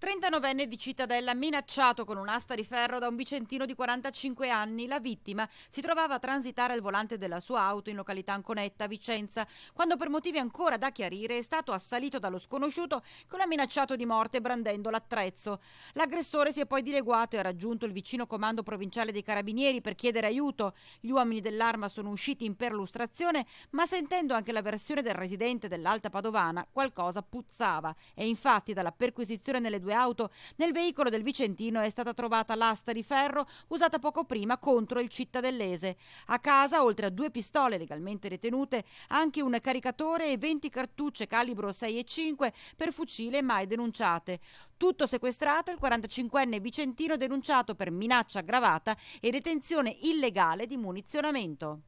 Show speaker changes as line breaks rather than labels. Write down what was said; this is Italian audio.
39enne di Cittadella minacciato con un'asta di ferro da un vicentino di 45 anni. La vittima si trovava a transitare al volante della sua auto in località Anconetta, Vicenza, quando per motivi ancora da chiarire è stato assalito dallo sconosciuto che l'ha minacciato di morte brandendo l'attrezzo. L'aggressore si è poi dileguato e ha raggiunto il vicino comando provinciale dei carabinieri per chiedere aiuto. Gli uomini dell'arma sono usciti in perlustrazione, ma sentendo anche la versione del residente dell'Alta Padovana, qualcosa puzzava e infatti dalla perquisizione nelle due due auto. Nel veicolo del Vicentino è stata trovata l'asta di ferro usata poco prima contro il cittadellese. A casa, oltre a due pistole legalmente detenute, anche un caricatore e 20 cartucce calibro 6,5 per fucile mai denunciate. Tutto sequestrato, il 45enne Vicentino denunciato per minaccia aggravata e detenzione illegale di munizionamento.